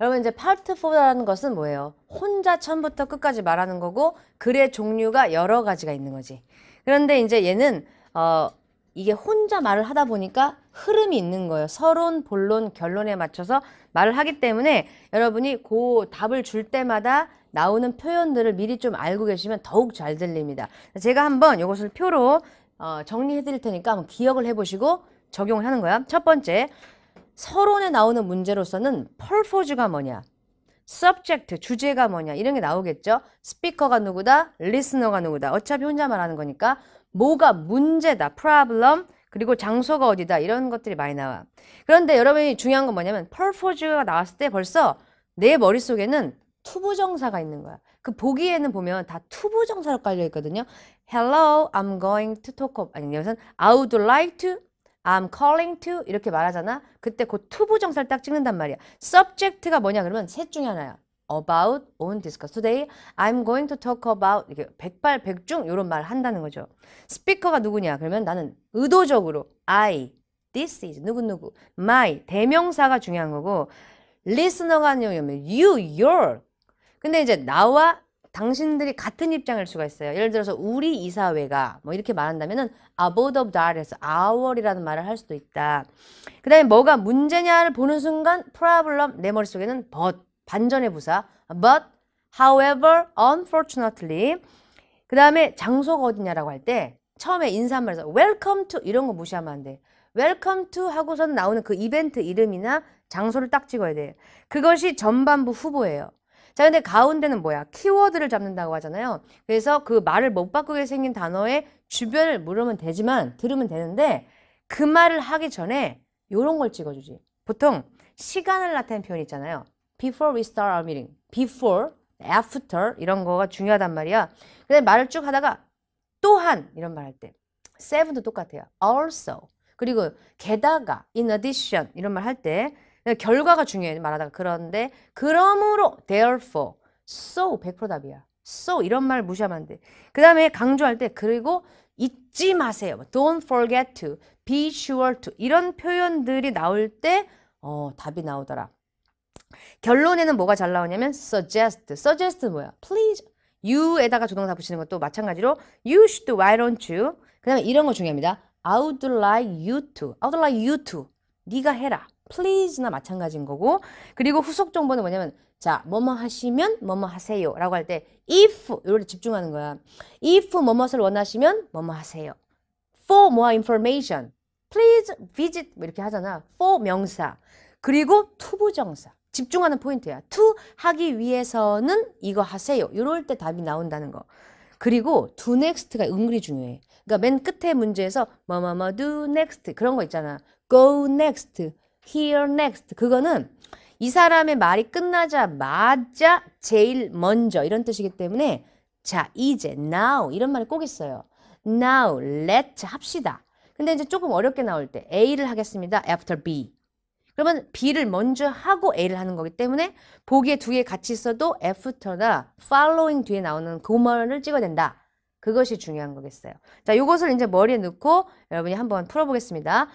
여러분 이제 파트 4라는 것은 뭐예요? 혼자 처음부터 끝까지 말하는 거고 글의 종류가 여러 가지가 있는 거지. 그런데 이제 얘는 어 이게 혼자 말을 하다 보니까 흐름이 있는 거예요. 서론, 본론, 결론에 맞춰서 말을 하기 때문에 여러분이 그 답을 줄 때마다 나오는 표현들을 미리 좀 알고 계시면 더욱 잘 들립니다. 제가 한번 이것을 표로 어, 정리해 드릴 테니까 한번 기억을 해보시고 적용을 하는 거야. 첫 번째, 서론에 나오는 문제로서는 펄포즈가 뭐냐 subject, 주제가 뭐냐 이런 게 나오겠죠. 스피커가 누구다, 리스너가 누구다. 어차피 혼자 말하는 거니까 뭐가 문제다, problem, 그리고 장소가 어디다 이런 것들이 많이 나와. 그런데 여러분이 중요한 건 뭐냐면 펄포즈가 나왔을 때 벌써 내 머릿속에는 투부정사가 있는 거야. 그 보기에는 보면 다 투부정사로 깔려 있거든요. Hello, I'm going to talk of 아니 여기서는 I would like to I'm calling to 이렇게 말하잖아. 그때 그 to 부정사를 딱 찍는단 말이야. subject가 뭐냐 그러면 셋 중에 하나야. about, on discuss. Today I'm going to talk about 이게 렇 백발백중 이런 말을 한다는 거죠. s p e a k e r 가 누구냐? 그러면 나는 의도적으로 I, this is 누구누구, my 대명사가 중요한 거고 l i s t e 리스너가 아니면 you, your 근데 이제 나와 당신들이 같은 입장일 수가 있어요. 예를 들어서 우리 이사회가 뭐 이렇게 말한다면은 a b o u t of dar에서 our이라는 말을 할 수도 있다. 그다음에 뭐가 문제냐를 보는 순간 problem 내 머릿속에는 but 반전의 부사 but however unfortunately 그다음에 장소가 어디냐라고 할 때 처음에 인사말에서 welcome to 이런 거 무시하면 안 돼. welcome to 하고선 나오는 그 이벤트 이름이나 장소를 딱 찍어야 돼요. 그것이 전반부 후보예요. 자, 근데 가운데는 뭐야? 키워드를 잡는다고 하잖아요. 그래서 그 말을 못 바꾸게 생긴 단어의 주변을 물으면 되지만, 들으면 되는데, 그 말을 하기 전에 요런 걸 찍어주지. 보통 시간을 나타낸 표현 있잖아요. Before we start our meeting. Before, after 이런 거가 중요하단 말이야. 근데 말을 쭉 하다가 또한 이런 말 할 때. seven도 똑같아요. also. 그리고 게다가, in addition 이런 말할때 결과가 중요해 말하다가 그런데 그러므로 therefore so 100% 답이야. so 이런 말 무시하면 안 돼. 그 다음에 강조할 때 그리고 잊지 마세요. Don't forget to, be sure to 이런 표현들이 나올 때 어, 답이 나오더라. 결론에는 뭐가 잘 나오냐면 suggest. suggest 뭐야? please. you에다가 조동사 붙이는 것도 마찬가지로 you should, why don't you? 그 다음에 이런 거 중요합니다. I would like you to. I would like you to. 네가 해라. please나 마찬가지인 거고 그리고 후속 정보는 뭐냐면 자 뭐뭐 하시면 뭐뭐 하세요 라고 할 때 if 요를 집중하는 거야 if 뭐뭐를 원하시면 뭐뭐 하세요 for more information please visit 뭐 이렇게 하잖아 for 명사 그리고 to 부정사 집중하는 포인트야 to 하기 위해서는 이거 하세요 이럴 때 답이 나온다는 거 그리고 do next가 은근히 중요해 그러니까 맨 끝에 문제에서 뭐뭐뭐 do next 그런 거 있잖아 go next here next. 그거는 이 사람의 말이 끝나자마자 제일 먼저 이런 뜻이기 때문에 자, 이제 now 이런 말이 꼭 있어요. now let 합시다. 근데 이제 조금 어렵게 나올 때 A를 하겠습니다. after B. 그러면 B를 먼저 하고 A를 하는 거기 때문에 보기에 두 개 같이 있어도 after나 following 뒤에 나오는 고말을 그 찍어야 된다. 그것이 중요한 거겠어요. 자, 이것을 이제 머리에 넣고 여러분이 한번 풀어보겠습니다.